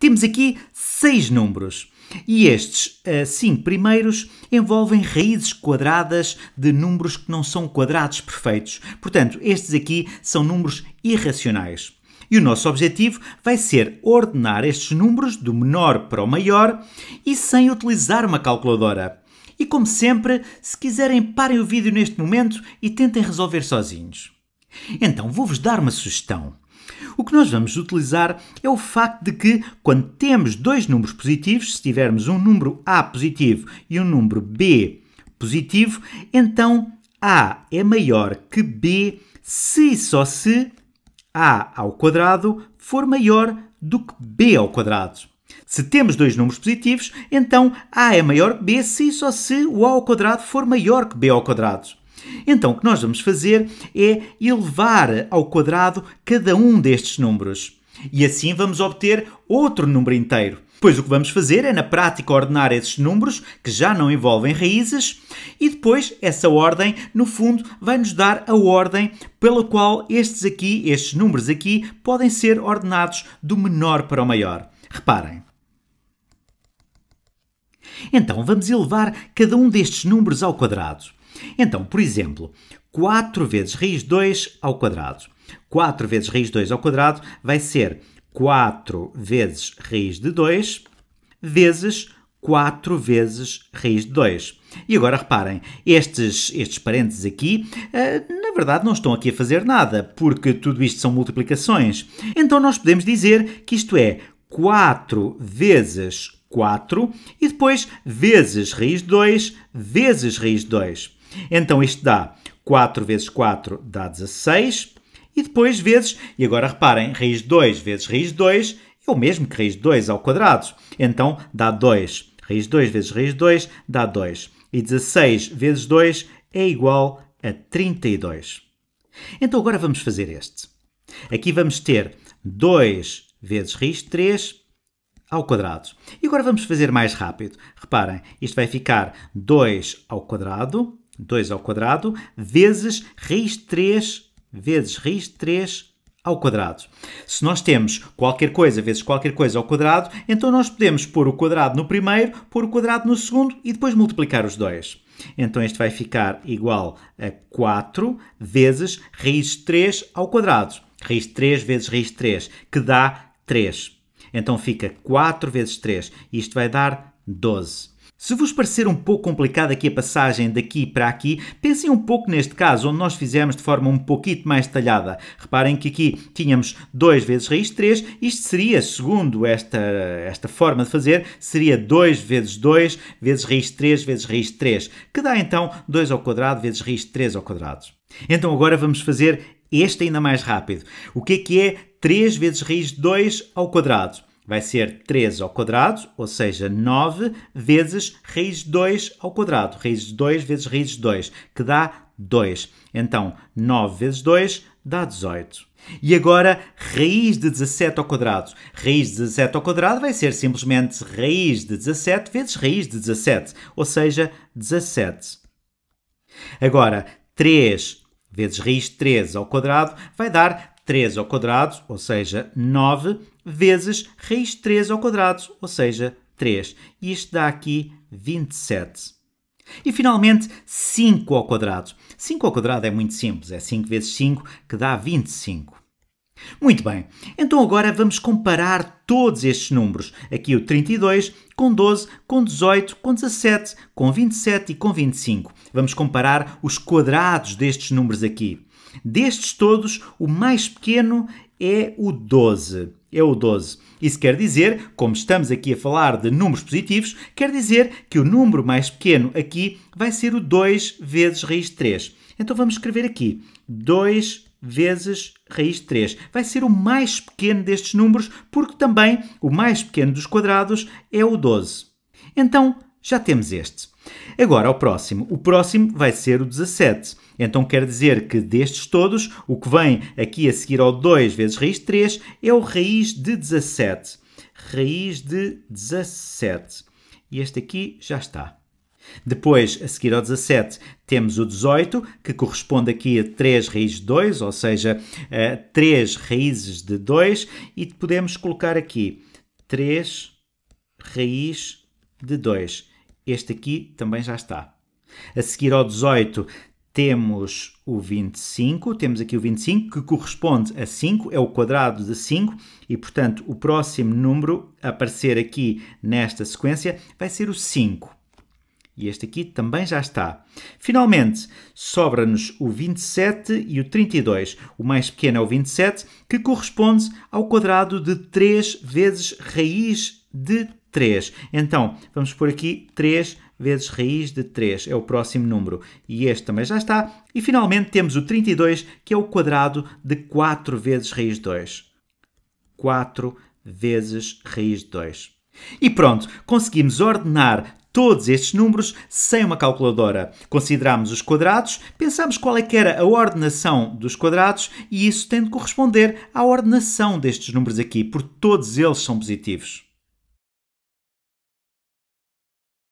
Temos aqui seis números. E estes eh, cinco primeiros envolvem raízes quadradas de números que não são quadrados perfeitos. Portanto, estes aqui são números irracionais. E o nosso objetivo vai ser ordenar estes números do menor para o maior e sem utilizar uma calculadora. E como sempre, se quiserem, parem o vídeo neste momento e tentem resolver sozinhos. Então, vou-vos dar uma sugestão o que nós vamos utilizar é o facto de que, quando temos dois números positivos, se tivermos um número A positivo e um número B positivo, então A é maior que B se e só se A ao quadrado for maior do que B ao quadrado. Se temos dois números positivos, então A é maior que B se e só se o A ao quadrado for maior que B ao quadrado. Então, o que nós vamos fazer é elevar ao quadrado cada um destes números. E assim vamos obter outro número inteiro. Pois o que vamos fazer é, na prática, ordenar esses números, que já não envolvem raízes, e depois essa ordem, no fundo, vai nos dar a ordem pela qual estes aqui, estes números aqui, podem ser ordenados do menor para o maior. Reparem. Então, vamos elevar cada um destes números ao quadrado. Então, por exemplo, 4 vezes raiz de 2 ao quadrado. 4 vezes raiz 2 ao quadrado vai ser 4 vezes raiz de 2 vezes 4 vezes raiz de 2. E agora reparem, estes, estes parênteses aqui, eh, na verdade, não estão aqui a fazer nada, porque tudo isto são multiplicações. Então nós podemos dizer que isto é 4 vezes 4 e depois vezes raiz de 2 vezes raiz de 2. Então isto dá 4 vezes 4 dá 16 e depois vezes, e agora reparem, raiz de 2 vezes raiz de 2 é o mesmo que raiz de 2 ao quadrado. Então dá 2. Raiz de 2 vezes raiz de 2 dá 2. E 16 vezes 2 é igual a 32. Então agora vamos fazer este. Aqui vamos ter 2 vezes raiz de 3 ao quadrado. E agora vamos fazer mais rápido. Reparem, isto vai ficar 2 ao quadrado 2 ao quadrado vezes raiz 3 vezes raiz 3 ao quadrado. Se nós temos qualquer coisa vezes qualquer coisa ao quadrado, então nós podemos pôr o quadrado no primeiro, pôr o quadrado no segundo e depois multiplicar os dois. Então isto vai ficar igual a 4 vezes raiz 3 ao quadrado. Raiz 3 vezes raiz 3, que dá 3. Então fica 4 vezes 3. Isto vai dar 12. Se vos parecer um pouco complicada aqui a passagem daqui para aqui, pensem um pouco neste caso, onde nós fizemos de forma um pouquinho mais detalhada. Reparem que aqui tínhamos 2 vezes raiz de 3, isto seria, segundo esta, esta forma de fazer, seria 2 vezes 2 vezes raiz de 3 vezes raiz de 3, que dá então 2 ao quadrado vezes raiz de 3 ao quadrado. Então agora vamos fazer este ainda mais rápido. O que é que é 3 vezes raiz de 2 ao quadrado? vai ser 3 ao quadrado, ou seja, 9 vezes raiz de 2 ao quadrado. Raiz de 2 vezes raiz de 2, que dá 2. Então, 9 vezes 2 dá 18. E agora, raiz de 17 ao quadrado. Raiz de 17 ao quadrado vai ser simplesmente raiz de 17 vezes raiz de 17, ou seja, 17. Agora, 3 vezes raiz de 13 ao quadrado vai dar 3 ao quadrado, ou seja, 9 vezes raiz de 3 ao quadrado, ou seja, 3. E isto dá aqui 27. E finalmente, 5 ao quadrado. 5 ao quadrado é muito simples, é 5 vezes 5 que dá 25. Muito bem, então agora vamos comparar todos estes números. Aqui o 32 com 12, com 18, com 17, com 27 e com 25. Vamos comparar os quadrados destes números aqui. Destes todos, o mais pequeno é o 12. É o 12. Isso quer dizer, como estamos aqui a falar de números positivos, quer dizer que o número mais pequeno aqui vai ser o 2 vezes raiz de 3. Então vamos escrever aqui 2 vezes raiz de 3. Vai ser o mais pequeno destes números, porque também o mais pequeno dos quadrados é o 12. Então já temos este. Agora, ao próximo. O próximo vai ser o 17. Então quer dizer que destes todos, o que vem aqui a seguir ao 2 vezes raiz de 3 é o raiz de 17. Raiz de 17. E este aqui já está. Depois, a seguir ao 17, temos o 18, que corresponde aqui a 3 eh, raízes de 2, ou seja, a 3 raízes de 2, e podemos colocar aqui 3 raiz de 2. Este aqui também já está. A seguir ao 18 temos o 25, temos aqui o 25 que corresponde a 5, é o quadrado de 5 e, portanto, o próximo número a aparecer aqui nesta sequência vai ser o 5. E este aqui também já está. Finalmente, sobra-nos o 27 e o 32. O mais pequeno é o 27, que corresponde ao quadrado de 3 vezes raiz de 3. Então, vamos por aqui 3 vezes raiz de 3, é o próximo número. E este também já está. E finalmente temos o 32, que é o quadrado de 4 vezes raiz de 2. 4 vezes raiz de 2. E pronto, conseguimos ordenar todos estes números sem uma calculadora. Consideramos os quadrados, pensamos qual é que era a ordenação dos quadrados e isso tem de corresponder à ordenação destes números aqui, porque todos eles são positivos.